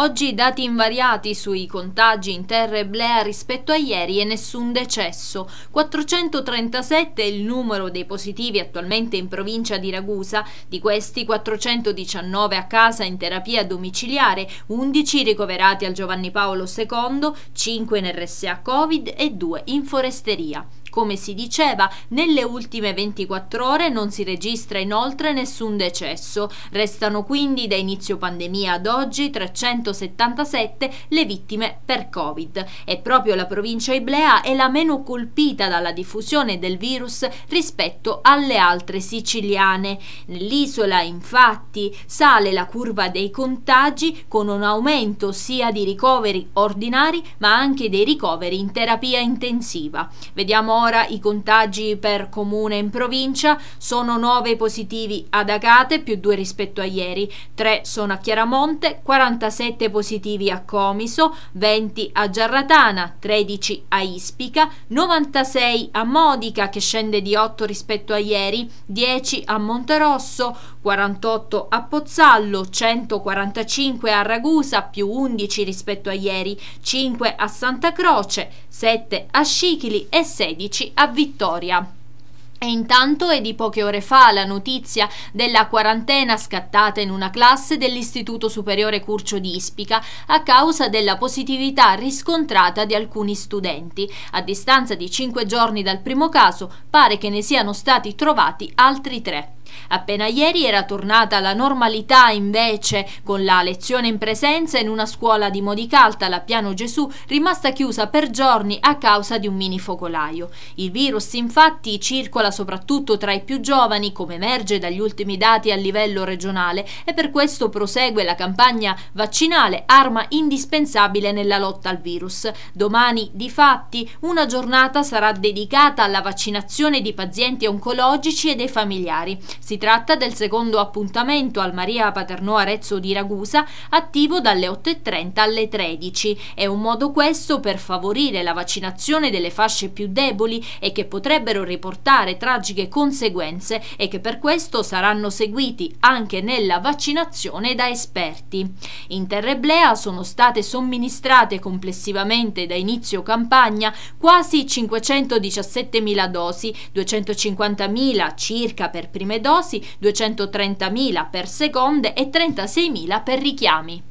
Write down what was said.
Oggi dati invariati sui contagi in terra Blea rispetto a ieri e nessun decesso. 437 è il numero dei positivi attualmente in provincia di Ragusa, di questi 419 a casa in terapia domiciliare, 11 ricoverati al Giovanni Paolo II, 5 in RSA Covid e 2 in foresteria. Come si diceva, nelle ultime 24 ore non si registra inoltre nessun decesso. Restano quindi da inizio pandemia ad oggi 377 le vittime per Covid e proprio la provincia Iblea è la meno colpita dalla diffusione del virus rispetto alle altre siciliane. Nell'isola infatti sale la curva dei contagi con un aumento sia di ricoveri ordinari ma anche dei ricoveri in terapia intensiva. Vediamo finora i contagi per comune in provincia sono 9 positivi ad Agate più 2 rispetto a ieri, 3 sono a Chiaramonte, 47 positivi a Comiso, 20 a Giarratana, 13 a Ispica, 96 a Modica che scende di 8 rispetto a ieri, 10 a Monterosso, 48 a Pozzallo, 145 a Ragusa più 11 rispetto a ieri, 5 a Santa Croce, 7 a Scicli e 16 a Vittoria. E intanto è di poche ore fa la notizia della quarantena scattata in una classe dell'Istituto Superiore Curcio di Ispica a causa della positività riscontrata di alcuni studenti. A distanza di cinque giorni dal primo caso pare che ne siano stati trovati altri tre. Appena ieri era tornata la normalità invece con la lezione in presenza in una scuola di Modicalta, la Piano Gesù, rimasta chiusa per giorni a causa di un mini focolaio. Il virus infatti circola soprattutto tra i più giovani, come emerge dagli ultimi dati a livello regionale e per questo prosegue la campagna vaccinale, arma indispensabile nella lotta al virus. Domani, difatti, una giornata sarà dedicata alla vaccinazione di pazienti oncologici e dei familiari. Si tratta del secondo appuntamento al Maria Paternò Arezzo di Ragusa, attivo dalle 8.30 alle 13. È un modo questo per favorire la vaccinazione delle fasce più deboli e che potrebbero riportare tragiche conseguenze e che per questo saranno seguiti anche nella vaccinazione da esperti. In Terreblea sono state somministrate complessivamente da inizio campagna quasi 517.000 dosi, 250.000 circa per prime dosi dosi, 230.000 per seconde e 36.000 per richiami.